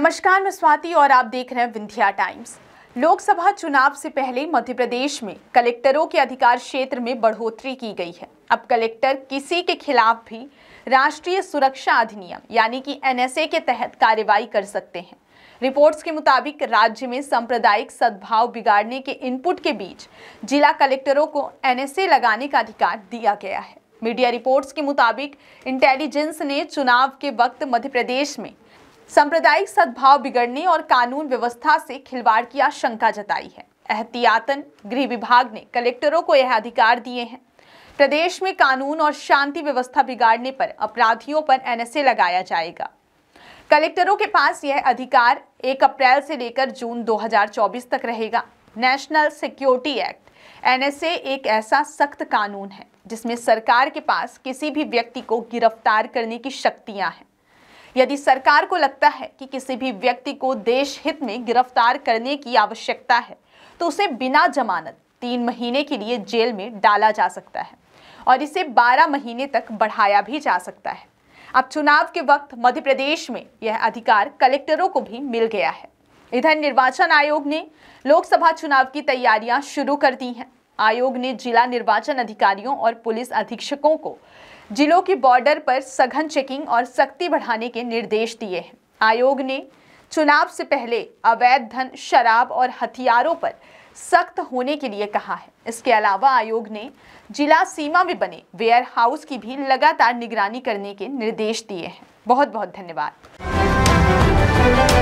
नमस्कार मैं स्वाति और आप देख रहे हैं विंध्या टाइम्स लोकसभा चुनाव से पहले मध्य प्रदेश में कलेक्टरों के अधिकार क्षेत्र में बढ़ोतरी की गई है अब कलेक्टर किसी के खिलाफ भी राष्ट्रीय सुरक्षा अधिनियम यानी कि एनएसए के तहत कार्रवाई कर सकते हैं रिपोर्ट्स के मुताबिक राज्य में सांप्रदायिक सद्भाव बिगाड़ने के इनपुट के बीच जिला कलेक्टरों को एनएसए लगाने का अधिकार दिया गया है मीडिया रिपोर्ट्स के मुताबिक इंटेलिजेंस ने चुनाव के वक्त मध्य प्रदेश में सांप्रदायिक सद्भाव बिगड़ने और कानून व्यवस्था से खिलवाड़ की आशंका जताई है एहतियातन गृह विभाग ने कलेक्टरों को यह अधिकार दिए हैं प्रदेश में कानून और शांति व्यवस्था बिगाड़ने पर अपराधियों पर एनएसए लगाया जाएगा कलेक्टरों के पास यह अधिकार 1 अप्रैल से लेकर जून 2024 तक रहेगा नेशनल सिक्योरिटी एक्ट एनएसए एक ऐसा सख्त कानून है जिसमें सरकार के पास किसी भी व्यक्ति को गिरफ्तार करने की शक्तियां हैं यदि सरकार को लगता है कि किसी भी व्यक्ति को देश हित में गिरफ्तार करने की आवश्यकता है तो उसे बिना जमानत तीन महीने के लिए जेल में डाला जा सकता है और इसे 12 महीने तक बढ़ाया भी जा सकता है अब चुनाव के वक्त मध्य प्रदेश में यह अधिकार कलेक्टरों को भी मिल गया है इधर निर्वाचन आयोग ने लोकसभा चुनाव की तैयारियां शुरू कर दी हैं आयोग ने जिला निर्वाचन अधिकारियों और पुलिस अधीक्षकों को जिलों की बॉर्डर पर सघन चेकिंग और सख्ती बढ़ाने के निर्देश दिए हैं आयोग ने चुनाव से पहले अवैध धन शराब और हथियारों पर सख्त होने के लिए कहा है इसके अलावा आयोग ने जिला सीमा में बने वेयर हाउस की भी लगातार निगरानी करने के निर्देश दिए हैं बहुत बहुत धन्यवाद